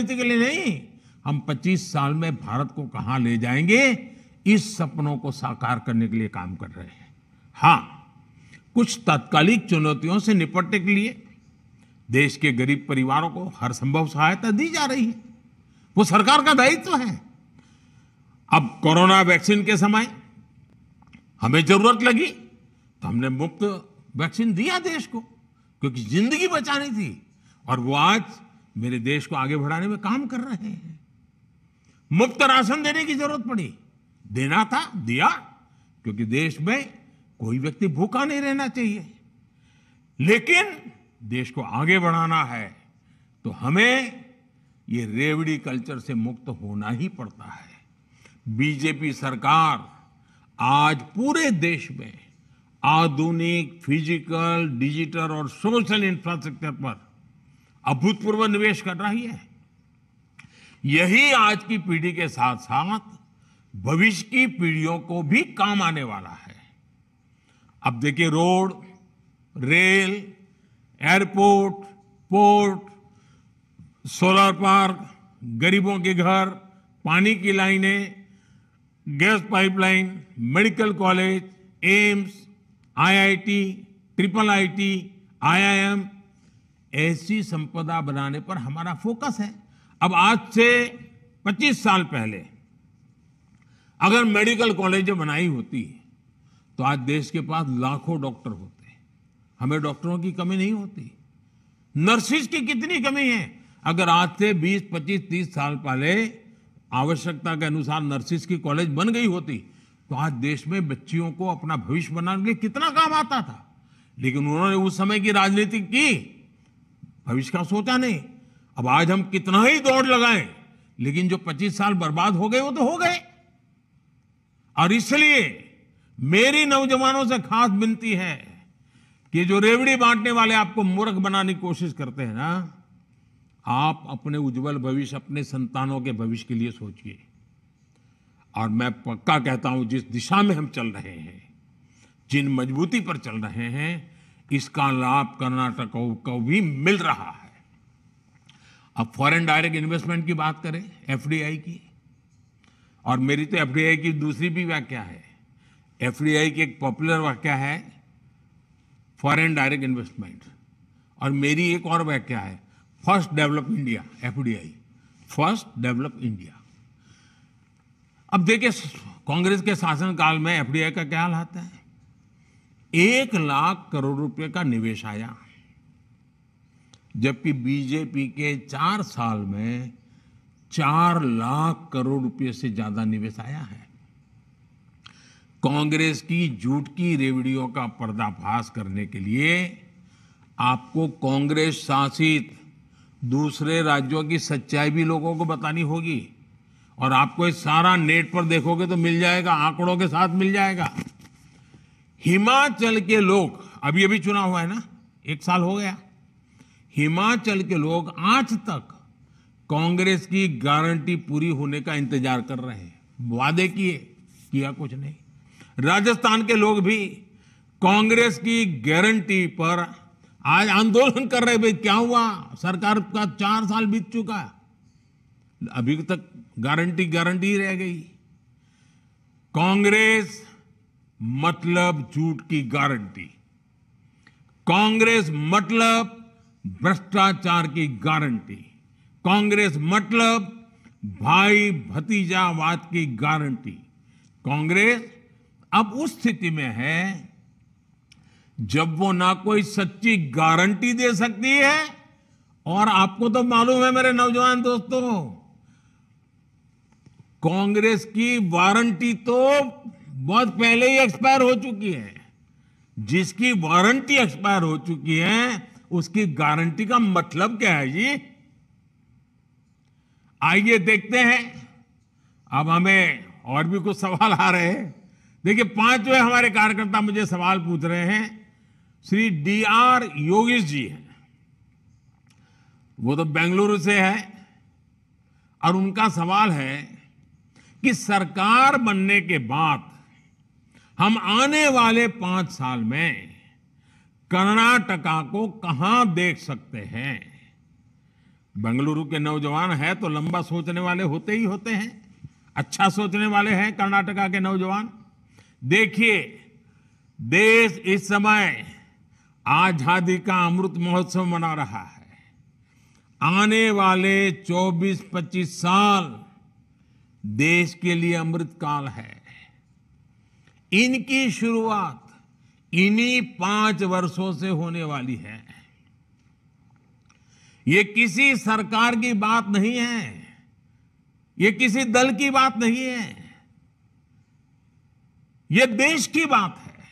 राजनीति के लिए नहीं हम 25 साल में भारत को कहां ले जाएंगे इस सपनों को साकार करने के लिए काम कर रहे हैं हां कुछ तात्कालिक चुनौतियों से निपटने के लिए देश के गरीब परिवारों को हर संभव सहायता दी जा रही है वो सरकार का दायित्व है अब कोरोना वैक्सीन के समय हमें जरूरत लगी तो हमने मुफ्त वैक्सीन दिया देश को क्योंकि जिंदगी बचानी थी और वो आज मेरे देश को आगे बढ़ाने में काम कर रहे हैं मुफ्त राशन देने की जरूरत पड़ी देना था दिया क्योंकि देश में कोई व्यक्ति भूखा नहीं रहना चाहिए लेकिन देश को आगे बढ़ाना है तो हमें ये रेवड़ी कल्चर से मुक्त होना ही पड़ता है बीजेपी सरकार आज पूरे देश में आधुनिक फिजिकल डिजिटल और सोशल इंफ्रास्ट्रक्चर पर अभूतपूर्व निवेश कर रही है यही आज की पीढ़ी के साथ साथ भविष्य की पीढ़ियों को भी काम आने वाला है अब देखिए road rail airport port solar park गरीबों के घर पानी की लाइनें gas pipeline medical college AIIMS IIT triple IT IIM ऐसी संपदा बनाने पर हमारा फोकस है अब आज से 25 साल पहले अगर मेडिकल कॉलेजें बनाई होती तो आज देश के पास लाखों डॉक्टर होते हमें डॉक्टरों की कमी नहीं होती नर्सिस की कितनी कमी है अगर आज से 20, 25, 30 साल पहले आवश्यकता के अनुसार नर्सिस की कॉलेज बन गई होती तो आज देश में बच्चियों को अपना भविष्य बनाने के लिए कितना काम आता था लेकिन उन्होंने उस समय की राजनीति की भविष्य का सोचा नहीं अब आज हम कितना ही दौड़ लगाएं लेकिन जो 25 साल बर्बाद हो गए वो तो हो गए और इसलिए मेरी नौजवानों से खास विनती है कि जो रेवड़ी बांटने वाले आपको मूर्ख बनाने की कोशिश करते हैं ना आप अपने उज्जवल भविष्य अपने संतानों के भविष्य के लिए सोचिए और मैं पक्का कहता हूं जिस दिशा में हम चल रहे हैं जिन मजबूती पर चल रहे हैं इसका लाभ कर्नाटक को भी मिल रहा है अब फॉरेन डायरेक्ट इन्वेस्टमेंट की बात करें एफडीआई की और मेरी तो एफडीआई की दूसरी भी व्याख्या है एफडीआई की एक पॉपुलर व्याख्या है फॉरेन डायरेक्ट इन्वेस्टमेंट और मेरी एक और व्याख्या है first develop India FDI first develop India अब देखिए कांग्रेस के शासनकाल में एफडीआई का क्या हाल आता है एक लाख करोड़ रुपए का निवेश आया जबकि बीजेपी के चार साल में चार लाख करोड़ रुपए से ज्यादा निवेश आया है कांग्रेस की झूठ की रेवड़ियों का पर्दाफाश करने के लिए आपको कांग्रेस शासित दूसरे राज्यों की सच्चाई भी लोगों को बतानी होगी और आपको ये सारा नेट पर देखोगे तो मिल जाएगा आंकड़ों के साथ मिल जाएगा हिमाचल के लोग अभी अभी चुनाव हुआ है ना एक साल हो गया हिमाचल के लोग आज तक कांग्रेस की गारंटी पूरी होने का इंतजार कर रहे हैं वादे किए किया कुछ नहीं राजस्थान के लोग भी कांग्रेस की गारंटी पर आज आंदोलन कर रहे भाई क्या हुआ सरकार का चार साल बीत चुका अभी तक गारंटी गारंटी रह गई कांग्रेस मतलब झूठ की गारंटी कांग्रेस मतलब भ्रष्टाचार की गारंटी कांग्रेस मतलब भाई भतीजावाद की गारंटी कांग्रेस अब उस स्थिति में है जब वो ना कोई सच्ची गारंटी दे सकती है और आपको तो मालूम है मेरे नौजवान दोस्तों कांग्रेस की वारंटी तो बहुत पहले ही एक्सपायर हो चुकी है जिसकी वारंटी एक्सपायर हो चुकी है उसकी गारंटी का मतलब क्या है जी आइए देखते हैं अब हमें और भी कुछ सवाल आ रहे हैं देखिए पांचवे हमारे कार्यकर्ता मुझे सवाल पूछ रहे हैं श्री डी आर योगेश जी हैं वो तो बेंगलुरु से है और उनका सवाल है कि सरकार बनने के बाद हम आने वाले पांच साल में कर्नाटका को कहां देख सकते हैं बेंगलुरु के नौजवान है तो लंबा सोचने वाले होते ही होते हैं अच्छा सोचने वाले हैं कर्नाटका के नौजवान देखिए देश इस समय आजादी का अमृत महोत्सव मना रहा है आने वाले 24-25 साल देश के लिए अमृत काल है इनकी शुरुआत इन्हीं पांच वर्षों से होने वाली है ये किसी सरकार की बात नहीं है ये किसी दल की बात नहीं है ये देश की बात है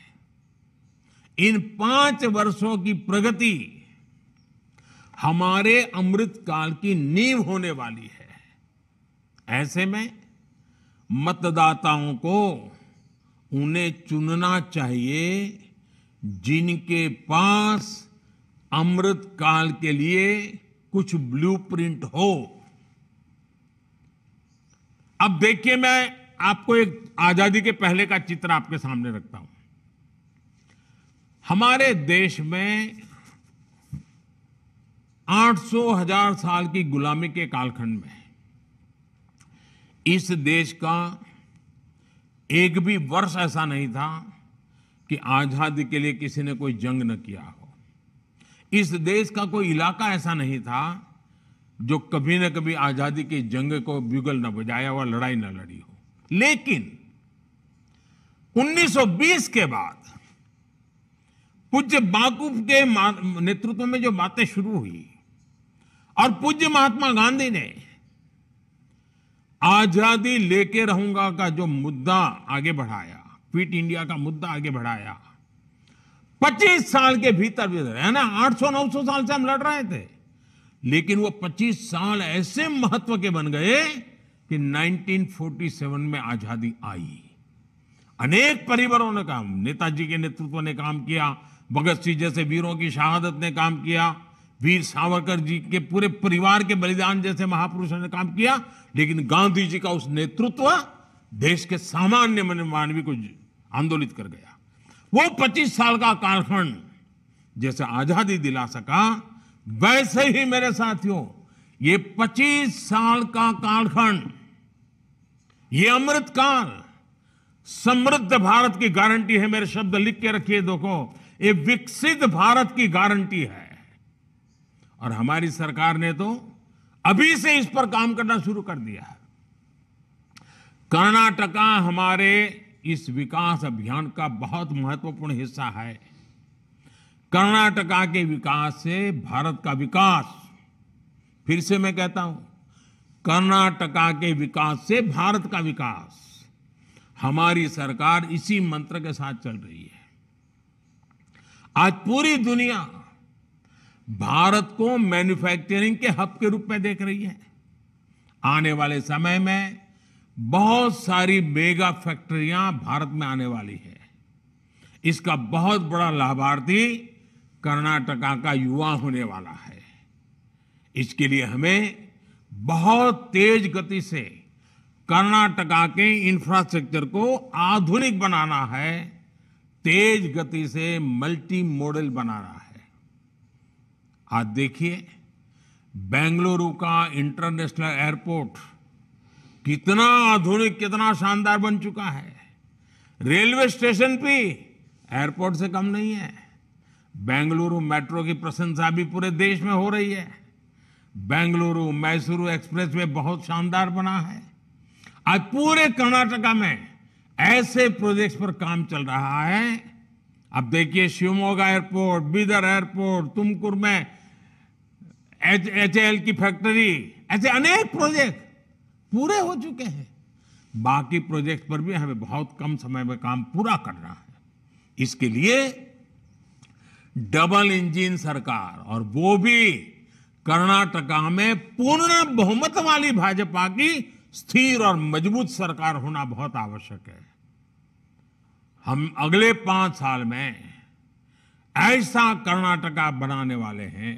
इन पांच वर्षों की प्रगति हमारे अमृतकाल की नींव होने वाली है ऐसे में मतदाताओं को उन्हें चुनना चाहिए जिनके पास अमृत काल के लिए कुछ ब्लूप्रिंट हो अब देखिए मैं आपको एक आजादी के पहले का चित्र आपके सामने रखता हूं हमारे देश में 800 हजार साल की गुलामी के कालखंड में इस देश का एक भी वर्ष ऐसा नहीं था कि आज़ादी के लिए किसी ने कोई जंग न किया हो इस देश का कोई इलाका ऐसा नहीं था जो कभी न कभी आज़ादी की जंग को बिगल न बजाया और लड़ाई न लड़ी हो लेकिन 1920 के बाद पूज्य बाकूफ के नेतृत्व में जो बातें शुरू हुई और पूज्य महात्मा गांधी ने आजादी लेके रहूंगा का जो मुद्दा आगे बढ़ाया फिट इंडिया का मुद्दा आगे बढ़ाया 25 साल के भीतर भीतर है ना 800-900 साल से हम लड़ रहे थे लेकिन वो 25 साल ऐसे महत्व के बन गए कि 1947 में आजादी आई अनेक परिवारों ने काम नेताजी के नेतृत्व ने काम किया भगत सिंह जैसे वीरों की शहादत ने काम किया वीर सावरकर जी के पूरे परिवार के बलिदान जैसे महापुरुषों ने काम किया लेकिन गांधी जी का उस नेतृत्व देश के सामान्य मानवी को आंदोलित कर गया वो 25 साल का कालखंड जैसे आजादी दिला सका वैसे ही मेरे साथियों ये 25 साल का कालखंड ये अमृत काल समृद्ध भारत की गारंटी है मेरे शब्द लिख के रखिए देखो ये विकसित भारत की गारंटी है और हमारी सरकार ने तो अभी से इस पर काम करना शुरू कर दिया है कर्नाटका हमारे इस विकास अभियान का बहुत महत्वपूर्ण हिस्सा है कर्नाटका के विकास से भारत का विकास फिर से मैं कहता हूं कर्नाटका के विकास से भारत का विकास हमारी सरकार इसी मंत्र के साथ चल रही है आज पूरी दुनिया भारत को मैन्युफैक्चरिंग के हब के रूप में देख रही है आने वाले समय में बहुत सारी मेगा फैक्ट्रियां भारत में आने वाली है इसका बहुत बड़ा लाभार्थी कर्नाटका का युवा होने वाला है इसके लिए हमें बहुत तेज गति से कर्नाटका के इंफ्रास्ट्रक्चर को आधुनिक बनाना है तेज गति से मल्टी मॉडल बनाना है आज देखिए बेंगलुरु का इंटरनेशनल एयरपोर्ट कितना आधुनिक कितना शानदार बन चुका है रेलवे स्टेशन भी एयरपोर्ट से कम नहीं है बेंगलुरु मेट्रो की प्रशंसा भी पूरे देश में हो रही है बेंगलुरु मैसूरू एक्सप्रेस वे बहुत शानदार बना है आज पूरे कर्नाटका में ऐसे प्रोजेक्ट्स पर काम चल रहा है अब देखिए शिवमोगा एयरपोर्ट बीदर एयरपोर्ट तुमकुर में एच एच एल की फैक्ट्री ऐसे अनेक प्रोजेक्ट पूरे हो चुके हैं बाकी प्रोजेक्ट पर भी हमें बहुत कम समय में काम पूरा करना है इसके लिए डबल इंजन सरकार और वो भी कर्नाटका में पूर्ण बहुमत वाली भाजपा की स्थिर और मजबूत सरकार होना बहुत आवश्यक है हम अगले पांच साल में ऐसा कर्नाटका बनाने वाले हैं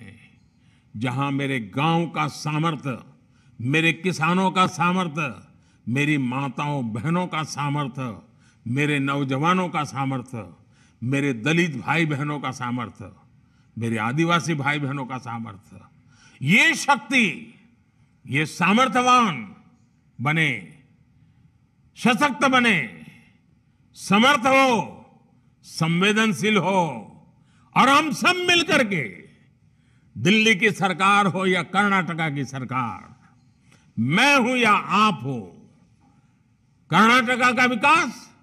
जहां मेरे गांव का सामर्थ्य मेरे किसानों का सामर्थ्य मेरी माताओं बहनों का सामर्थ्य मेरे नौजवानों का सामर्थ्य मेरे दलित भाई बहनों का सामर्थ्य मेरे आदिवासी भाई बहनों का सामर्थ्य ये शक्ति ये सामर्थ्यवान बने सशक्त बने समर्थ हो संवेदनशील हो और हम सब मिलकर के दिल्ली की सरकार हो या कर्नाटका की सरकार मैं हूं या आप हो कर्नाटका का विकास